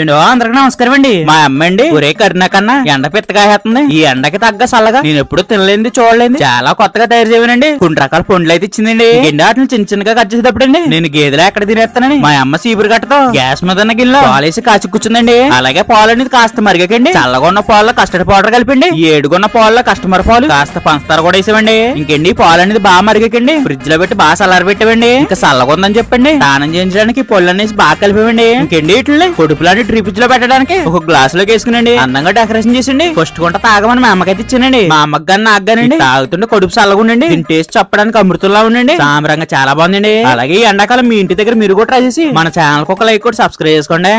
ఏండో అందరికి నమస్కారం అండి మా అమ్మండి ఒరే కన్నా ఎండ పిత్తగా వేస్తుంది ఈ ఎండకి తగ్గ సల్లగా నేను ఎప్పుడు తినలేదు చూడలేదు చాలా కొత్తగా తయారు చేయనండి కొన్ని రకాల పండ్లు అయితే ఇచ్చిందండి గిండి వాటిని చిన్న చిన్నగా కట్ చేసేటప్పుడు అండి నేను గేదెలా ఎక్కడ తినేస్తానని మా అమ్మ సీపురు కట్టతో గ్యాస్ మీద ఉన్న గిన్నెలో పాలేసి కాచి కూర్చుందండి అలాగే పాలు అనేది కాస్త మరిగకండి చల్లగా ఉన్న పాలలో కస్టర్డ్ పౌడర్ కలిపండి ఏడుగున్న పాలలో కస్టమర్ పాలు కాస్త పంచదార కూడా వేసేవండి ఇంకండి పాలు అనేది బాగా మరిగకండి ఫ్రిడ్జ్ లో పెట్టి బాగా సల్లార పెట్టవండి ఇంకా సల్లగా ఉందని చెప్పండి స్నానం చేయించడానికి పొల్లు అనేసి బాగా కలిపేవండి ఇంకండి ఇట్లని పొడుపులాంటి రెండు డ్రీ ఫ్రిడ్జ్ లో పెట్టడానికి ఒక గ్లాస్ లోకి వేసుకునండి అందంగా డెకరేషన్ చేసండి ఫస్ట్ కొంట తాగమని మా అమ్మకైతే ఇచ్చానండి మా అమ్మకి గాని నాకు గానండి తాగుతుంటే కడుపు చల్లగుండండి దీని hmm. టేస్ట్ చెప్పడానికి అమృతంలా ఉండండి సామరంగా చాలా బాగుందండి అలాగే ఎండాకాలం మీ ఇంటి దగ్గర మీరు కూడా ట్రై చేసి మన ఛానల్ ఒక లైక్ కూడా సబ్స్క్రైబ్ చేసుకోండి